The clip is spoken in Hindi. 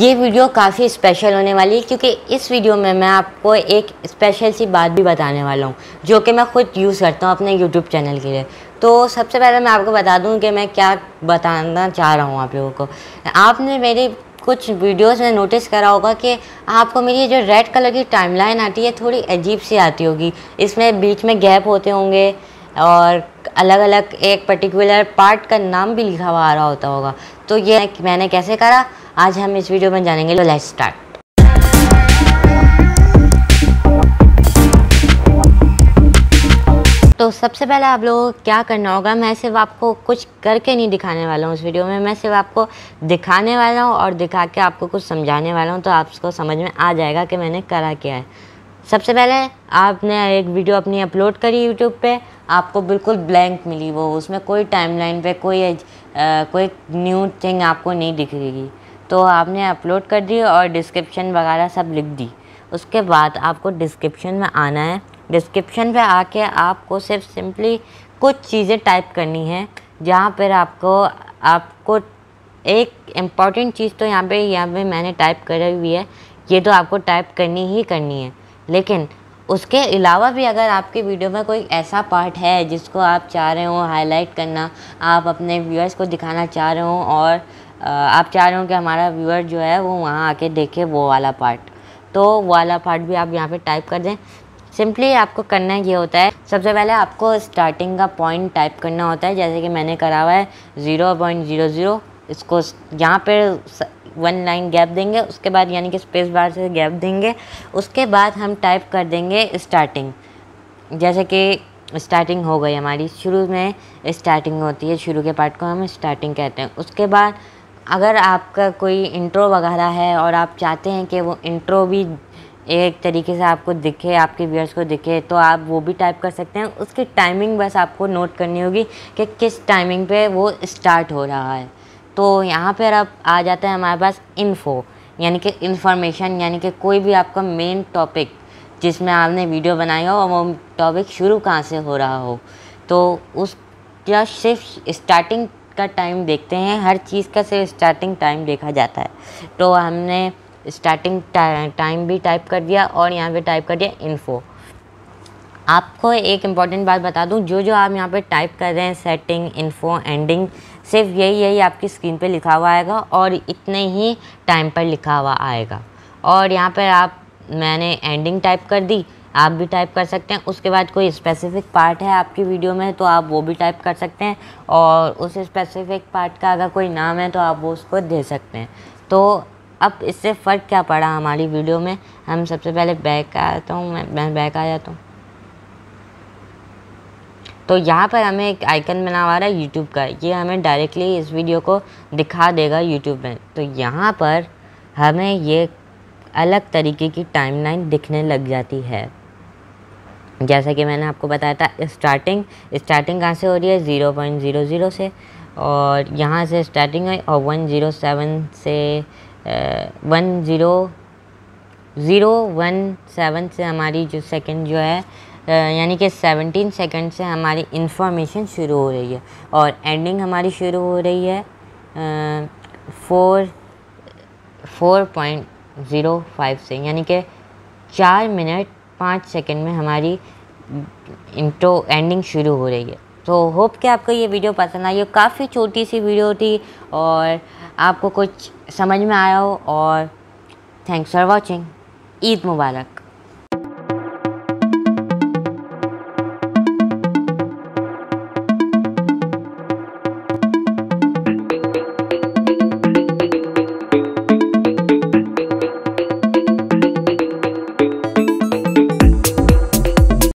ये वीडियो काफ़ी स्पेशल होने वाली है क्योंकि इस वीडियो में मैं आपको एक स्पेशल सी बात भी बताने वाला हूँ जो कि मैं ख़ुद यूज़ करता हूँ अपने यूट्यूब चैनल के लिए तो सबसे पहले मैं आपको बता दूँ कि मैं क्या बताना चाह रहा हूँ आप लोगों को आपने मेरी कुछ वीडियोस में नोटिस करा होगा कि आपको मेरी जो रेड कलर की टाइमलाइन आती है थोड़ी अजीब सी आती होगी इसमें बीच में गैप होते होंगे और अलग अलग एक पर्टिकुलर पार्ट का नाम भी लिखा हुआ आ रहा होता होगा तो ये मैंने कैसे करा आज हम इस वीडियो में जानेंगे तो लेट्स स्टार्ट तो सबसे पहले आप लोगों को क्या करना होगा मैं सिर्फ आपको कुछ करके नहीं दिखाने वाला हूँ उस वीडियो में मैं सिर्फ आपको दिखाने वाला हूँ और दिखा के आपको कुछ समझाने वाला हूँ तो आपको समझ में आ जाएगा कि मैंने करा क्या है सबसे पहले आपने एक वीडियो अपनी अपलोड करी यूट्यूब पे आपको बिल्कुल ब्लैंक मिली वो उसमें कोई टाइमलाइन पे कोई आ, कोई न्यू थिंग आपको नहीं दिखेगी तो आपने अपलोड कर दी और डिस्क्रिप्शन वगैरह सब लिख दी उसके बाद आपको डिस्क्रिप्शन में आना है डिस्क्रिप्शन पे आके आपको सिर्फ सिंपली कुछ चीज़ें टाइप करनी है जहाँ पर आपको आपको एक इम्पॉर्टेंट चीज़ तो यहाँ पे यहाँ पे मैंने टाइप करी हुई है ये तो आपको टाइप करनी ही करनी है लेकिन उसके अलावा भी अगर आपके वीडियो में कोई ऐसा पार्ट है जिसको आप चाह रहे हो हाईलाइट करना आप अपने व्यूअर्स को दिखाना चाह रहे हो और आप चाह रहे हो कि हमारा व्यूअर जो है वो वहाँ आके देखे वो वाला पार्ट तो वो वाला पार्ट भी आप यहाँ पे टाइप कर दें सिंपली आपको करना ये होता है सबसे पहले आपको स्टार्टिंग का पॉइंट टाइप करना होता है जैसे कि मैंने करा हुआ है ज़ीरो पॉइंट ज़ीरो ज़ीरो इसको यहाँ पर वन लाइन गैप देंगे उसके बाद यानी कि स्पेस बार से गैप देंगे उसके बाद हम टाइप कर देंगे स्टार्टिंग जैसे कि स्टार्टिंग हो गई हमारी शुरू में स्टार्टिंग होती है शुरू के पार्ट को हम स्टार्टिंग कहते हैं उसके बाद अगर आपका कोई इंट्रो वगैरह है और आप चाहते हैं कि वो इंट्रो भी एक तरीके से आपको दिखे आपके व्यूअर्स को दिखे तो आप वो भी टाइप कर सकते हैं उसकी टाइमिंग बस आपको नोट करनी होगी कि किस टाइमिंग पे वो स्टार्ट हो रहा है तो यहाँ पर अब आ जाता है हमारे पास इन्फो यानी कि इन्फॉर्मेशन यानी कि कोई भी आपका मेन टॉपिक जिसमें आपने वीडियो बनाई हो और वो टॉपिक शुरू कहाँ से हो रहा हो तो उस क्या सिर्फ स्टार्टिंग का टाइम देखते हैं हर चीज़ का सिर्फ स्टार्टिंग टाइम देखा जाता है तो हमने स्टार्टिंग टाइम भी टाइप कर दिया और यहाँ पे टाइप कर दिया इन्फो आपको एक इम्पॉर्टेंट बात बता दूँ जो जो आप यहाँ पे टाइप कर रहे हैं सेटिंग इन्फो एंडिंग सिर्फ यही यही आपकी स्क्रीन पे लिखा हुआ आएगा और इतने ही टाइम पर लिखा हुआ आएगा और यहाँ पर आप मैंने एंडिंग टाइप कर दी आप भी टाइप कर सकते हैं उसके बाद कोई स्पेसिफिक पार्ट है आपकी वीडियो में तो आप वो भी टाइप कर सकते हैं और उस स्पेसिफिक पार्ट का अगर कोई नाम है तो आप वो उसको दे सकते हैं तो अब इससे फ़र्क क्या पड़ा हमारी वीडियो में हम सबसे पहले बैक आ जाता हूँ मैं मैं बैक आ जाता हूँ तो यहाँ पर हमें एक आइकन बना हुआ है यूट्यूब का ये हमें डायरेक्टली इस वीडियो को दिखा देगा यूट्यूब में तो यहाँ पर हमें ये अलग तरीके की टाइमलाइन दिखने लग जाती है जैसा कि मैंने आपको बताया था स्टार्टिंग स्टार्टिंग कहाँ से हो रही है ज़ीरो पॉइंट ज़ीरो ज़ीरो से और यहाँ से स्टार्टिंग हुई और वन ज़ीरो सेवन से one zero zero one seven से हमारी जो सेकंड जो है यानी कि सेवनटीन सेकंड से हमारी इन्फॉर्मेशन शुरू हो रही है और एंडिंग हमारी शुरू हो रही है four four point zero five से यानी कि चार मिनट पाँच सेकेंड में हमारी इंट्रो एंडिंग शुरू हो रही है तो होप कि आपको ये वीडियो पसंद आई हो काफ़ी छोटी सी वीडियो थी और आपको कुछ समझ में आया हो और thanks for watching Eid Mubarak